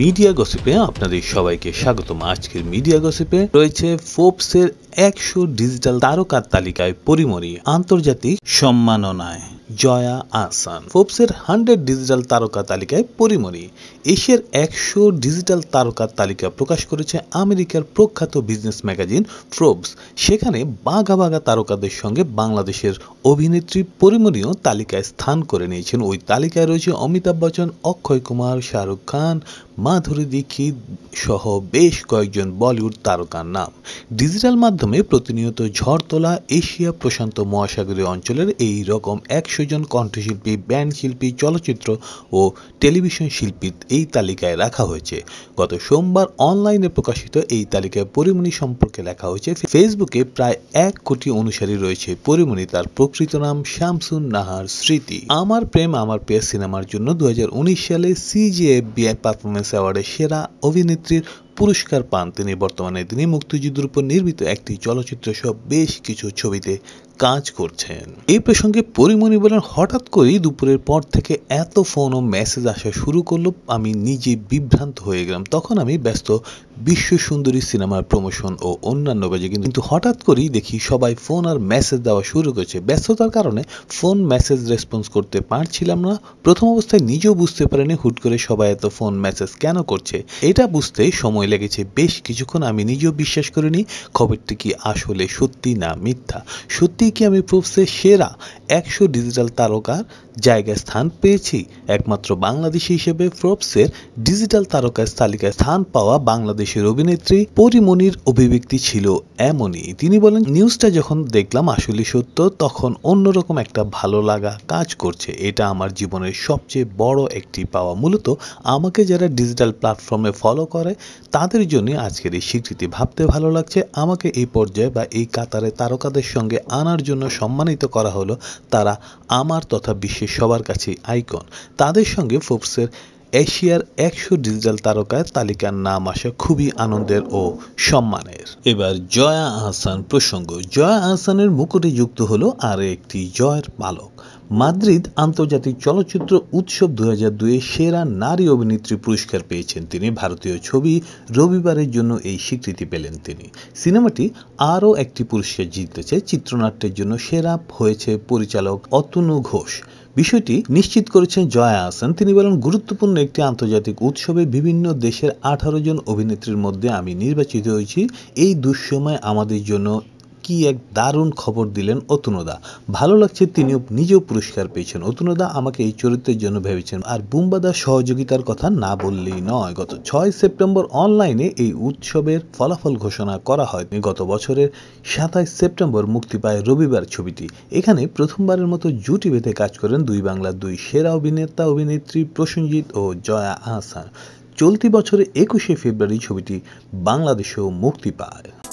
media গসিপে আপনাদের সবাইকে স্বাগতম আজকের মিডিয়া গসিপে রয়েছে ফোর্বসের একশো ডিজিটাল তারকার তালিকায় পরিমরি আন্তর্জাতিক সম্মাননায় জয়া আহসান ফোর্বসের হান্ড্রেড ডিজিটাল তারকা তালিকায় পরিমণি এশিয়ার একশো ডিজিটাল তারকার তালিকা প্রকাশ করেছে আমেরিকার প্রখ্যাত বিজনেস ম্যাগাজিন ফোর্বস সেখানে বাঘা বাঘা তারকাদের সঙ্গে বাংলাদেশের অভিনেত্রী পরিমণিও তালিকায় স্থান করে নিয়েছেন ওই তালিকায় রয়েছে অমিতাভ বচ্চন অক্ষয় কুমার শাহরুখ খান মাধুরী দীক্ষিত সহ বেশ কয়েকজন বলিউড তারকার নাম ডিজিটাল মাধ্যমে প্রতিনিয়ত ঝড় তোলা এশিয়া প্রশান্ত মহাসাগরীয় অঞ্চলের এই রকম একশো একশো জন কণ্ঠশিল্পী ব্যান্ড শিল্পী চলচ্চিত্র ও টেলিভিশন শিল্পী এই তালিকায় রাখা হয়েছে গত সোমবার অনলাইনে প্রকাশিত এই তালিকায় পরিমণি সম্পর্কে লেখা হয়েছে ফেসবুকে প্রায় এক কোটি অনুসারী রয়েছে পরিমণি তার প্রকৃত নাম শ্যামসুন নাহার স্মৃতি আমার প্রেম আমার প্রিয় সিনেমার জন্য দু সালে সিজিএফবিআই পারফরমেন্স অ্যাওয়ার্ডে সেরা অভিনেত্রীর পুরস্কার পান তিনি বর্তমানে তিনি মুক্তিযুদ্ধের উপর নির্মিত একটি চলচ্চিত্র সহ বেশ কিছু ছবিতে কাজ করছেন এই প্রসঙ্গে পরিমণি বলেন হঠাৎ করেই দুপুরের পর থেকে এত ফোন ও মেসেজ আসা শুরু করলো আমি নিজে বিভ্রান্ত হয়ে গেলাম তখন আমি ব্যস্ত বিশ্ব সুন্দরী সিনেমার প্রমোশন ও অন্যান্য কাজে কিন্তু হঠাৎ করেই দেখি সবাই ফোন আর মেসেজ দেওয়া শুরু করেছে ব্যস্ততার কারণে ফোন মেসেজ রেসপন্স করতে পারছিলাম না প্রথম অবস্থায় নিজেও বুঝতে পারিনি হুট করে সবাই এত ফোন মেসেজ কেন করছে এটা বুঝতে সময় লেগেছে বেশ কিছুক্ষণ আমি নিজেও বিশ্বাস করিনি খবরটি কি আসলে সত্যি না মিথ্যা সত্যি থেকে আমি প্রুফসের সেরা একশো ডিজিটাল তারকার জায়গায় স্থান পেয়েছি একমাত্র বাংলাদেশি হিসেবে ফ্রোপসের ডিজিটাল তারকার তালিকায় স্থান পাওয়া বাংলাদেশের অভিনেত্রী পরিমণির অভিব্যক্তি ছিল এমনই তিনি বলেন নিউজটা যখন দেখলাম আসলে সত্য তখন অন্যরকম একটা ভালো লাগা কাজ করছে এটা আমার জীবনের সবচেয়ে বড় একটি পাওয়া মূলত আমাকে যারা ডিজিটাল প্ল্যাটফর্মে ফলো করে তাদের জন্য আজকের এই স্বীকৃতি ভাবতে ভালো লাগছে আমাকে এই পর্যায়ে বা এই কাতারে তারকাদের সঙ্গে আনার অবদানের জন্য সম্মানিত করা হলো তারা আমার তথা বিশ্বের সবার কাছে আইকন তাদের সঙ্গে ফোর্বসের এশিয়ার একশো ডিজিটাল তারকার তালিকার নাম আসা খুবই আনন্দের ও সম্মানের এবার জয়া আহসান প্রসঙ্গ জয়া আহসানের মুকুটে যুক্ত হলো আর একটি জয়ের পালক মাদ্রিদ আন্তর্জাতিক চলচ্চিত্র উৎসব দু হাজার দুয়ে সেরা নারী অভিনেত্রী পুরস্কার পেয়েছেন তিনি ভারতীয় ছবি রবিবারের জন্য এই স্বীকৃতি পেলেন তিনি সিনেমাটি আরও একটি পুরস্কার জিতেছে চিত্রনাট্যের জন্য সেরা হয়েছে পরিচালক অতনু ঘোষ বিষয়টি নিশ্চিত করেছেন জয়া আহসান তিনি বলেন গুরুত্বপূর্ণ একটি আন্তর্জাতিক উৎসবে বিভিন্ন দেশের আঠারো জন অভিনেত্রীর মধ্যে আমি নির্বাচিত হয়েছি এই দুঃসময় আমাদের জন্য কি এক দারুণ খবর দিলেন অতুনদা ভালো লাগছে তিনিও নিজেও পুরস্কার পেয়েছেন অতুনদা আমাকে এই চরিত্রের জন্য ভেবেছেন আর বুম্বাদার সহযোগিতার কথা না বললেই নয় গত ছয় সেপ্টেম্বর অনলাইনে এই উৎসবের ফলাফল ঘোষণা করা হয় গত বছরের সাতাশ সেপ্টেম্বর মুক্তি পায় রবিবার ছবিটি এখানে প্রথমবারের মতো জুটি বেঁধে কাজ করেন দুই বাংলার দুই সেরা অভিনেতা অভিনেত্রী প্রসেনজিৎ ও জয়া আহসান চলতি বছরে একুশে ফেব্রুয়ারি ছবিটি বাংলাদেশেও মুক্তি পায়